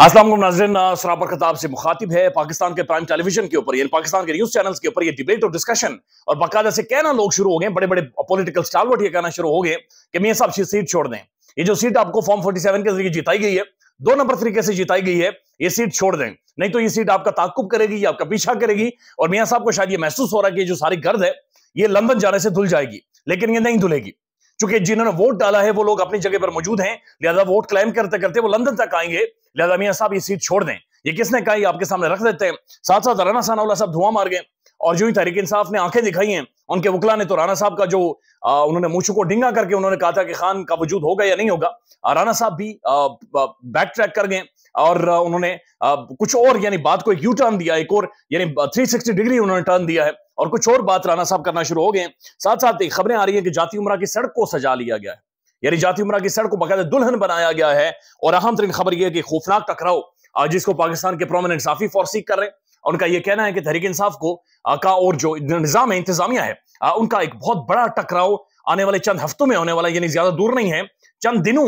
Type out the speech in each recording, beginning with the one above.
असलम नाजरन सराबर खताब से मुखातिब है पाकिस्तान के प्राइम टेलीविजन के ऊपर पाकिस्तान के न्यूज चैनल्स के ऊपर ये डिबेट और डिस्कशन और बाकायदा से कहना लोग शुरू हो गए बड़े बड़े पॉलिटिकल स्टालवर्ट ये कहना शुरू हो गए कि मियाँ साहब सीट छोड़ दें ये जो सीट आपको फॉर्म 47 के जरिए जिताई गई है दो नंबर तरीके से जिताई गई है ये सीट छोड़ दें नहीं तो ये सीट आपका ताकुब करेगी या आपका पीछा करेगी और मियाँ साहब को शायद ये महसूस हो रहा है कि जो सारी गर्द है ये लंदन जाने से धुल जाएगी लेकिन ये नहीं धुलेगी चूंकि जिन्होंने वोट डाला है वो लोग अपनी जगह पर मौजूद हैं लिहाजा वोट क्लाइम करते करते वो लंदन तक आएंगे लिहाजा मियाँ साहब ये सीट छोड़ दें ये किसने कहा आपके सामने रख देते हैं साथ साथ राना साना साहब धुआं मार गए और जो ही तहरीक इंसाफ ने आंखें दिखाई हैं उनके वकला ने तो राना साहब का जो आ, उन्होंने मूछों को डिंगा करके उन्होंने कहा था कि खान का वजूद होगा या नहीं होगा राना साहब भी बैक ट्रैक कर गए और उन्होंने कुछ और यानी बात को एक यू टर्न दिया एक और यानी सिक्सटी डिग्री उन्होंने टर्न दिया है और कुछ और बात राणा साहब करना शुरू हो गए साथ साथ एक खबरें आ रही है कि जाति उम्र की सड़क को सजा लिया गया है यानी जाति उम्र की सड़क को बकायदा दुल्हन बनाया गया है और अहम तरीन खबर यह है कि खौफनाक टकराव जिसको पाकिस्तान के प्रोमिनेंट साफी फॉरसीक कर रहे हैं उनका यह कहना है कि तहरीक इंसाफ को का और जो निज़ाम है इंतजामिया है उनका एक बहुत बड़ा टकराव आने वाले चंद हफ्तों में होने वाला यानी ज्यादा दूर नहीं है चंद दिनों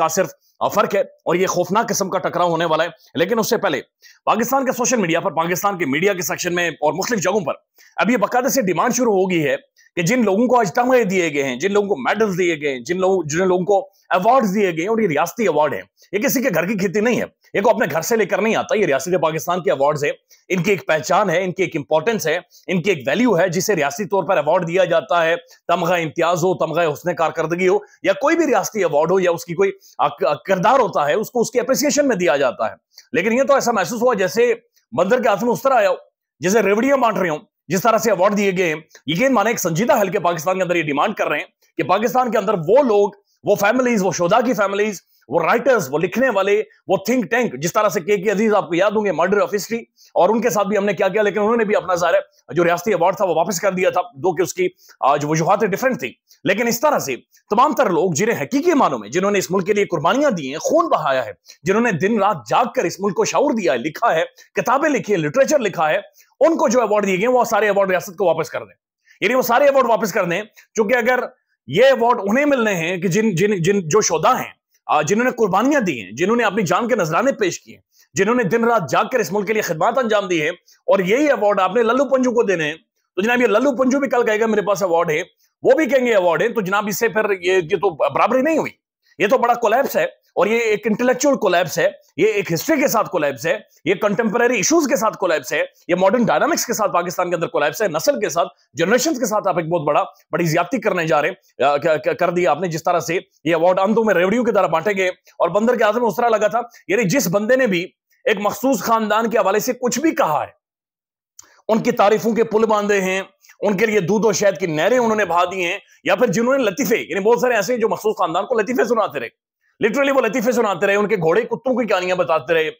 का सिर्फ फर्क है और ये खौफनाक किस्म का टकराव होने वाला है लेकिन उससे पहले पाकिस्तान के सोशल मीडिया पर पाकिस्तान के मीडिया के सेक्शन में और मुख्तिक जगहों पर अब यह बाकायदे से डिमांड शुरू हो गई है कि जिन लोगों को आज तमगे दिए गए हैं जिन लोगों को मेडल्स दिए गए हैं जिन लोगों जिन लोगों को अवार्ड दिए गए हैं और ये रियासती अवार्ड है ये किसी के घर की खेती नहीं है ये को तो अपने घर से लेकर नहीं आता ये रियासत पाकिस्तान के अवार्ड है इनकी एक पहचान है इनकी एक इंपॉर्टेंस है इनकी एक वैल्यू है जिसे रियासी तौर पर अवार्ड दिया जाता है तमगा इम्तियाज हो तमगा उसने कारकर्दगी हो या कोई भी रियाती अवार्ड हो या उसकी कोई किरदार होता है उसको उसके अप्रिसिएशन में दिया जाता है लेकिन ये तो ऐसा महसूस हुआ जैसे बंदर के हाथ में उस तरह आया हो जैसे रेवड़ियां बांट रहे हो जिस तरह से अवार्ड दिए गए यकीन माने एक संजीदा हल्के पाकिस्तान के अंदर ये डिमांड कर रहे हैं कि पाकिस्तान के अंदर वो लोग वो फैमिलीज वो शोदा की फैमिलीज वो राइटर्स वो लिखने वाले वो थिंक टैंक जिस तरह से के के अजीज आपको याद होंगे मर्डर ऑफ हिस्ट्री और उनके साथ भी हमने क्या किया लेकिन उन्होंने भी अपना सारे जो रियाती अवार्ड था वो वापस कर दिया था दो कि उसकी जो वजूहतें डिफरेंट थी लेकिन इस तरह से तमाम तर लोग जिन्हें हकीकी मानों में जिन्होंने इस मुल्क के लिए कुर्बानियां दी हैं खून बहाया है जिन्होंने दिन रात जाग इस मुल्क को शाउर दिया है लिखा है किताबें लिखी है लिटरेचर लिखा है उनको जो अवार्ड दिए गए वो सारे अवार्ड रियासत को वापस कर दें यानी वो सारे अवार्ड वापस कर दें क्योंकि अगर ये अवार्ड उन्हें मिलने हैं कि जिन जिन जिन जो शोधा हैं जिन्होंने कुर्बानियां दी हैं जिन्होंने अपनी जान के नजराने पेश किए जिन्होंने दिन रात जाकर इस मुल्क के लिए खिदमत अंजाम दी है और यही अवार्ड आपने लल्लू पंजू को देने हैं तो जनाब ये लल्लू पंजू भी कल कहेगा मेरे पास अवार्ड है वो भी कहेंगे अवार्ड है तो जनाब इससे फिर ये, ये तो बराबरी नहीं हुई ये तो बड़ा कोलैप्स है और ये एक इंटेलेक्चुअल कोलैब्स है ये एक हिस्ट्री के साथ कोलैब्स है ये कंटेम्प्रेरी इश्यूज के साथ कोलैब्स है ये मॉडर्न डायनामिक्स के साथ पाकिस्तान के अंदर कोलैब्स है नस्ल के साथ जनरेशन के साथ आप एक बहुत बड़ा बड़ी ज्यादा करने जा रहे हैं कर दिया आपने जिस तरह से ये अवार्ड अंधों में रेवड्यू के द्वारा बांटे गए और बंदर के हाथ में उस तरह लगा था यानी जिस बंदे ने भी एक मखसूस खानदान के हवाले से कुछ भी कहा है उनकी तारीफों के पुल बांधे हैं उनके लिए दूध और शहद की नहरें उन्होंने भा दी हैं या फिर जिन्होंने लतीफे यानी बहुत सारे ऐसे जो मखसूस खानदान को लतीफे सुनाते रहे लिटरली वो लतीफे सुनाते रहे उनके घोड़े कुत्तों की कहानियां बताते रहे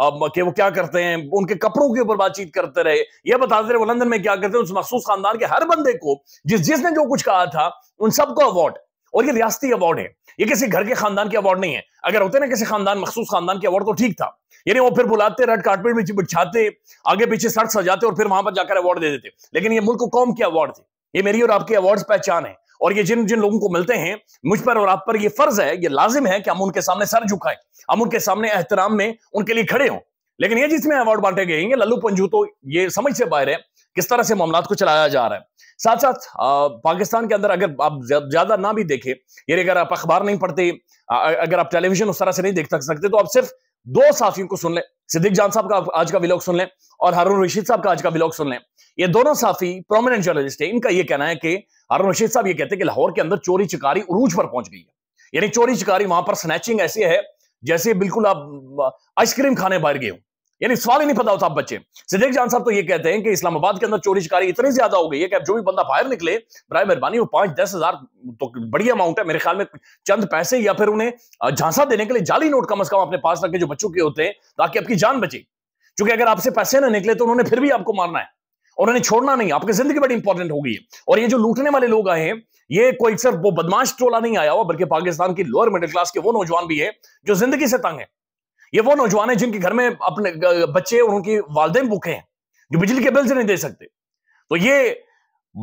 के वो क्या करते हैं उनके कपड़ों के ऊपर बातचीत करते रहे ये बताते रहे वो लंदन में क्या करते हैं उस मखसूस खानदान के हर बंदे को जिस जिसने जो कुछ कहा था उन सबको अवार्ड और ये रियाती अवार्ड है ये किसी घर के खानदान के अवार्ड नहीं है अगर होते ना किसी खानदान मखसूस खानदान के अवार्ड तो ठीक था यानी वो फिर बुलाते रेड कार्पेट में बिछाते आगे पीछे सड़क सजाते और फिर वहां पर जाकर अवार्ड दे देते लेकिन ये मुल्क कौम के अवार्ड थे ये मेरी और आपके अवार्ड पहचान है और ये जिन जिन लोगों को मिलते हैं मुझ पर और आप पर ये फर्ज है ये लाजिम है कि हम उनके सामने सर झुकाएं हम उनके सामने एहतराम में उनके लिए खड़े हों लेकिन ये जिसमें अवार्ड बांटे गए हैं लल्लू पंजू तो ये समझ से बाहर है किस तरह से मामला को चलाया जा रहा है साथ साथ पाकिस्तान के अंदर अगर आप ज्यादा ना भी देखें ये अगर आप अखबार नहीं पढ़ते अगर आप टेलीविजन उस तरह से नहीं देख सकते तो आप सिर्फ दो साफियों को सुन लें सिद्दीक जान साहब का आज का विलोक सुन लें और हारून रशीद साहब का आज का विलोक सुन लें ये दोनों साफी प्रोमिनेंट जर्नलिस्ट है इनका ये कहना है कि हारून रशीद साहब ये कहते हैं कि लाहौर के अंदर चोरी चिकारी उरूज पर पहुंच गई है यानी चोरी चिकारी वहां पर स्नैचिंग ऐसी है जैसे बिल्कुल आप आइसक्रीम खाने बाहर गए हो यानी सवाल ही नहीं पता होता आप बच्चे सिद्धिक जान साहब तो ये कहते हैं कि इस्लामाबाद के अंदर चोरी शिकारी इतनी ज्यादा हो गई है कि अब जो भी बंदा बाहर निकले बर मेहरबानी वो पांच दस हजार तो बड़ी अमाउंट है मेरे ख्याल में चंद पैसे या फिर उन्हें झांसा देने के लिए जाली नोट कम अज कम अपने पास रखे जो बच्चों के होते हैं ताकि आपकी जान बचे क्योंकि अगर आपसे पैसे ना निकले तो उन्होंने फिर भी आपको मारना है और उन्हें छोड़ना नहीं आपकी जिंदगी बड़ी इंपॉर्टेंट हो गई है और ये जो लूटने वाले लोग आए हैं ये कोई सर वो बदमाश टोला नहीं आया हुआ बल्कि पाकिस्तान की लोअर मिडिल क्लास के वो नौजवान भी है जो जिंदगी से तंग है ये वो नौजवान है जिनके घर में अपने बच्चे और उनकी वालदे भूखे हैं जो बिजली के बिल से नहीं दे सकते तो ये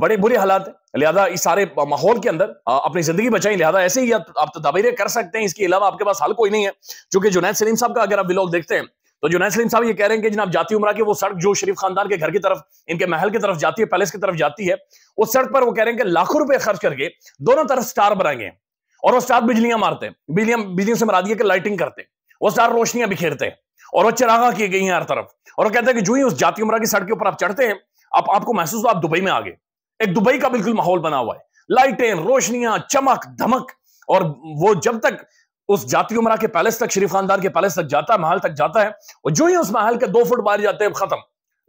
बड़े बुरे हालात है लिहाजा इस सारे माहौल के अंदर अपनी जिंदगी बचाई लिहाजा ऐसे ही आप तबीरे तो कर सकते हैं इसके अलावा आपके पास हाल कोई नहीं है चूंकि जुनैद सलीम साहब का अगर आप लोग देखते हैं तो जुनैद सलीम साहब ये कह रहे हैं कि जनाब जाती उम्र की वो सड़क जो शरीफ खानदान के घर की तरफ इनके महल की तरफ जाती है पैलेस की तरफ जाती है उस सड़क पर वो कह रहे हैं कि लाखों रुपए खर्च करके दोनों तरफ स्टार बनाए गए और वो स्टार बिजलियां मारते हैं बिजलियां से मरा दिए कि लाइटिंग करते हैं वो सार रोशनियां बिखेरते हैं और वो चिरागा किए गई हैं हर तरफ और वो कहते हैं कि जो ही उस जाती उम्र की सड़क के ऊपर आप चढ़ते हैं आप आपको महसूस हो आप दुबई में आ गए एक दुबई का बिल्कुल माहौल बना हुआ है लाइटें रोशनियां चमक धमक और वो जब तक उस जाती उमरा के पैलेस तक शरीफ खानदार के पैलेस तक जाता है महल तक जाता है और जो ही उस महल के दो फुट बाहर जाते हैं खत्म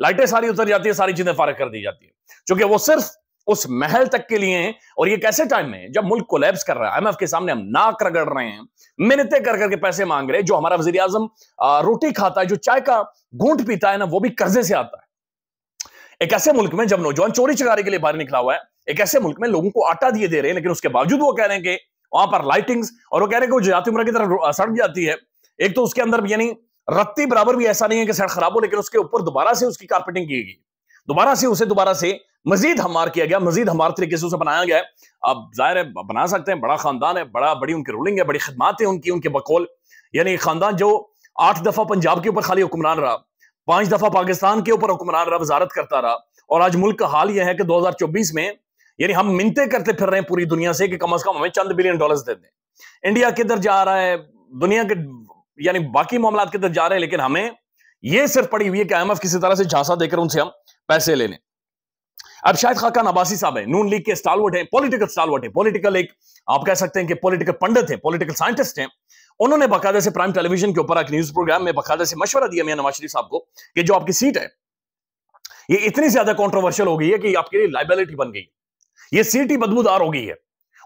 लाइटें सारी उतर जाती है सारी चीजें फारक कर दी जाती है क्योंकि वो सिर्फ उस महल तक के लिए और ये कैसे टाइम में जब मुल्क को लैब्स कर रहा है आईएमएफ के सामने हम नाक रगड़ रहे हैं मिनते कर करके पैसे मांग रहे हैं जो हमारा वजीर आजम रोटी खाता है जो चाय का घूंट पीता है ना वो भी कर्जे से आता है एक ऐसे मुल्क में जब नौजवान चोरी चकारे के लिए बाहर निकला हुआ है एक ऐसे मुल्क में लोगों को आटा दिए दे रहे हैं लेकिन उसके बावजूद वो कह रहे हैं कि वहां पर लाइटिंग्स और वो कह रहे हैं कि जाति उम्र की तरफ सड़क जाती है एक तो उसके अंदर यानी रत्ती बराबर भी ऐसा नहीं है कि सड़क खराब हो लेकिन उसके ऊपर दोबारा से उसकी कारपेटिंग की गई दोबारा से उसे दोबारा से मजीद हमार किया गया मजीद हमार तरीके से उसे बनाया गया है आप जाहिर है बना सकते हैं बड़ा खानदान है बड़ा बड़ी उनकी रूलिंग है बड़ी खदमात है उनकी उनके बकौल यानी खानदान जो आठ दफा पंजाब के ऊपर खाली हुक्मरान रहा पांच दफा पाकिस्तान के ऊपर हुक्मरान रहा वजारत करता रहा और आज मुल्क का हाल यह है कि दो हजार चौबीस में यानी हम मिनते करते फिर रहे हैं पूरी दुनिया से कि कम अज कम हमें चंद बिलियन डॉलर दे दें इंडिया किधर जा रहा है दुनिया के यानी बाकी मामला किधर जा रहे हैं लेकिन हमें यह सिर्फ पड़ी हुई है कि आई किसी तरह से झांसा देकर उनसे हम पैसे ले लें अब शायद खाकान अबासी साहब है नून लीग के स्टालवर्ट हैं पॉलिटिकल स्टालवर्ट हैं पॉलिटिकल एक आप कह सकते हैं कि पॉलिटिकल पंडित हैं पॉलिटिकल साइंटिस्ट हैं उन्होंने बकायदा से प्राइम टेलीविजन के ऊपर एक न्यूज प्रोग्राम में बकायदा से मशवरा दिया मियाँ नवाज शरीफ साहब को कि जो आपकी सीट है ये इतनी ज्यादा कॉन्ट्रोवर्शियल हो गई है कि आपके लिए लाइबिलिटी बन गई ये सीट ही बदबूदार हो गई है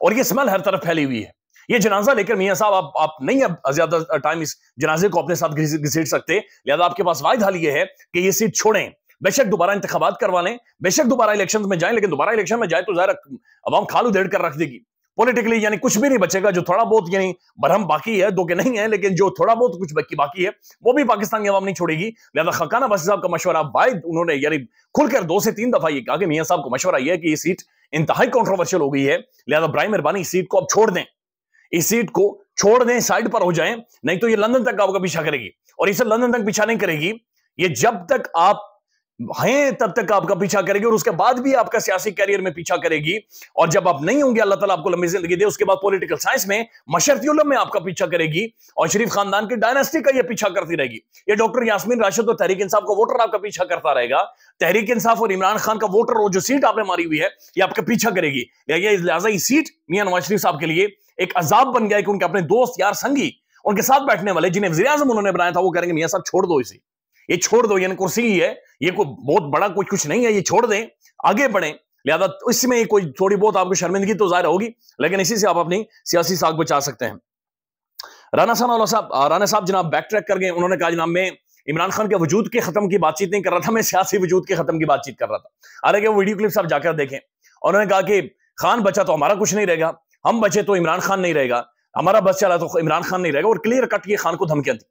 और ये स्मेल हर तरफ फैली हुई है ये जनाजा लेकर मियाँ साहब आप आप नहीं अब ज्यादा टाइम इस जनाजे को अपने साथ घसीट सकते लिहाजा आपके पास वायदा लिए है कि ये सीट छोड़ें बेशक दोबारा इंतबात करवा लें बेशक दोबारा इलेक्शन में जाए लेकिन दोबारा इलेक्शन में जाए तो जाहिर अवाम खाल उधेड़ कर रख देगी पॉलिटिकली यानी कुछ भी नहीं बचेगा जो थोड़ा बहुत यानी बरहम बाकी है दो के नहीं है लेकिन जो थोड़ा बहुत कुछ बाकी बाकी है वो भी पाकिस्तान की आवाम नहीं छोड़ेगी लिहाजा खकाना बस साहब का मशवरा वायद उन्होंने यानी खुलकर दो से तीन दफा ये कहा कि मियाँ साहब को मशवरा यह है कि ये सीट इंतहाई कॉन्ट्रोवर्शियल हो गई है लिहाजा ब्राई मेहरबानी इस सीट को अब छोड़ दें इस सीट को छोड़ दें साइड पर हो जाए नहीं तो ये लंदन तक आपका पीछा करेगी और इसे लंदन तक पीछा नहीं करेगी ये जब तक आप हैं तब तक आपका पीछा करेगी और उसके बाद भी आपका सियासी करियर में पीछा करेगी और जब आप नहीं होंगे अल्लाह ताला आपको लंबी जिंदगी दे उसके बाद पॉलिटिकल साइंस में मशरती में आपका पीछा करेगी और शरीफ खानदान की डायनेस्टी का यह पीछा करती रहेगी ये डॉक्टर यासमीन राशिद और तहरीक इंसाफ का वोटर आपका पीछा करता रहेगा तहरीक इंसाफ और इमरान खान का वोटर और जो सीट आपने मारी हुई है ये आपका पीछा करेगी लिहाजा ये सीट मियाँ नवाज शरीफ साहब के लिए एक अजाब बन गया कि उनके अपने दोस्त यार संगी उनके साथ बैठने वाले जिन्हें वजी उन्होंने बनाया था वो करेंगे मियाँ साहब छोड़ दो इसे ये छोड़ दो यानी कुर्सी ही है ये कोई बहुत बड़ा कोई कुछ नहीं है ये छोड़ दें आगे बढ़ें लिहाजा इसमें कोई थोड़ी बहुत आपको शर्मिंदगी तो जाहिर होगी लेकिन इसी से आप अपनी सियासी साख बचा सकते हैं राना साहब साहब राना साहब जनाब बैक ट्रैक कर गए उन्होंने कहा जनाब मैं इमरान खान के वजूद के खत्म की बातचीत नहीं कर रहा था मैं सियासी वजूद के खत्म की बातचीत कर रहा था हालांकि वो वीडियो क्लिप आप जाकर देखें उन्होंने कहा कि खान बचा तो हमारा कुछ नहीं रहेगा हम बचे तो इमरान खान नहीं रहेगा हमारा बस चला तो इमरान खान नहीं रहेगा और क्लियर कट ये खान को धमकियां थी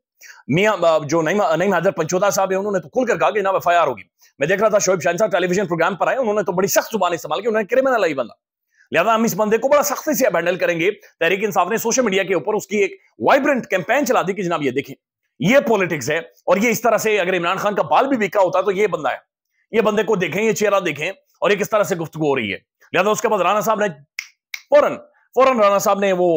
मियाँ जो नईम नईम हैदर पंचोदा साहब है उन्होंने तो खुलकर कहा कि जनाब एफ आई होगी मैं देख रहा था शोब शाह टेलीविजन प्रोग्राम पर आए उन्होंने तो बड़ी सख्त जुबान इस्तेमाल की उन्होंने क्रिमिनल आई बंदा लिहाजा हम इस बंदे को बड़ा सख्ती से अब हैंडल करेंगे तहरीक इंसाफ ने सोशल मीडिया के ऊपर उसकी एक वाइब्रेंट कैंपेन चला दी कि जनाब ये देखें ये पॉलिटिक्स है और ये इस तरह से अगर इमरान खान का बाल भी बिका होता तो ये बंदा है ये बंदे को देखें ये चेहरा देखें और ये किस तरह से गुफ्तु हो रही है लिहाजा उसके बाद राना साहब ने फौरन फौरन राना साहब ने वो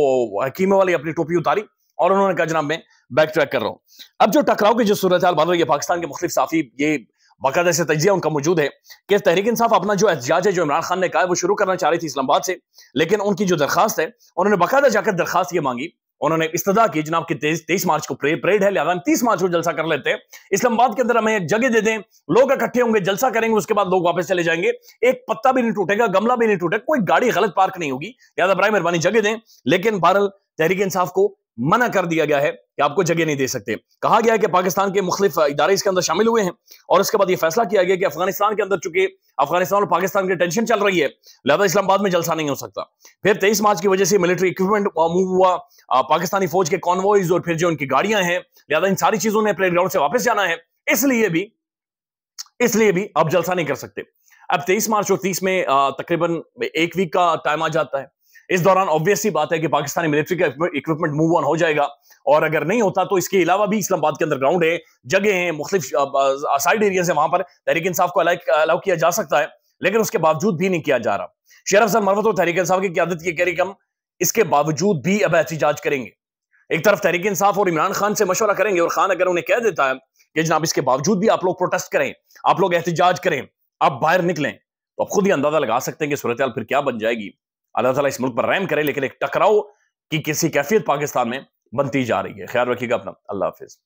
हकीमे वाली अपनी टोपी उतारी और उन्होंने कहा जनाब मैं बैक ट्रैक कर रहा हूं अब जो टकराव की जो सूरत हाल बन रही है पाकिस्तान के मुख्तिक साफी ये बाकायदा से तजिया उनका मौजूद है कि तहरीक इंसाफ अपना जो एहतजाज है जो इमरान खान ने कहा है वो शुरू करना चाह रही थी इस्लाबाद से लेकिन उनकी जो दरखास्त है उन्होंने बाकायदा जाकर दरखास्त ये मांगी उन्होंने इस्तः की जनाब की तेईस मार्च को परेड है लिहाजा तीस मार्च को जलसा कर लेते हैं इस्लामाबाद के अंदर हमें एक जगह दे दें लोग इकट्ठे होंगे जलसा करेंगे उसके बाद लोग वापस चले जाएंगे एक पत्ता भी नहीं टूटेगा गमला भी नहीं टूटेगा कोई गाड़ी गलत पार्क नहीं होगी लिहाजा बरा मेहरबानी जगह दें लेकिन बहरल तहरीक इंसाफ को मना कर दिया गया है कि आपको जगह नहीं दे सकते कहा गया है कि पाकिस्तान के मुख्तफ इदारे इसके अंदर शामिल हुए हैं और उसके बाद यह फैसला किया गया कि अफगानिस्तान के अंदर चुके अफगानिस्तान और पाकिस्तान की टेंशन चल रही है लिहाजा इस्लामाबाद में जलसा नहीं हो सकता फिर तेईस मार्च की वजह से मिलिट्री इक्विपमेंट मूव हुआ पाकिस्तानी फौज के कॉन्वॉइज और फिर जो उनकी गाड़ियां हैं लिहाजा इन सारी चीजों ने प्ले ग्राउंड से वापस जाना है इसलिए भी इसलिए भी आप जलसा नहीं कर सकते अब तेईस मार्च और तीस में तकरीबन एक वीक का टाइम आ जाता है इस दौरान ऑब्वियसली बात है कि पाकिस्तानी मिलिट्री का इक्विपमेंट मूव ऑन हो जाएगा और अगर नहीं होता तो इसके अलावा भी इस्लामाबाद के अंदर ग्राउंड है जगह है मुख्त साइड एरिया है वहां पर तहरीक इंसाफ को अलाउ किया जा सकता है लेकिन उसके बावजूद भी नहीं किया जा रहा शेर अफसर मरवत और तहरीक इंसाफ की क्यादत की कह हम इसके बावजूद भी अब एहतजाज करेंगे एक तरफ तहरीक इंसाफ और इमरान खान से मशवरा करेंगे और खान अगर उन्हें कह देता है कि जनाब इसके बावजूद भी आप लोग प्रोटेस्ट करें आप लोग एहतजाज करें आप बाहर निकलें तो आप खुद ही अंदाजा लगा सकते हैं कि सूरत फिर क्या बन जाएगी अल्लाह ताला इस मुल्क पर रहम करे लेकिन एक टकराव की किसी कैफियत पाकिस्तान में बनती जा रही है ख्याल रखिएगा अपना अल्लाह हाफिज़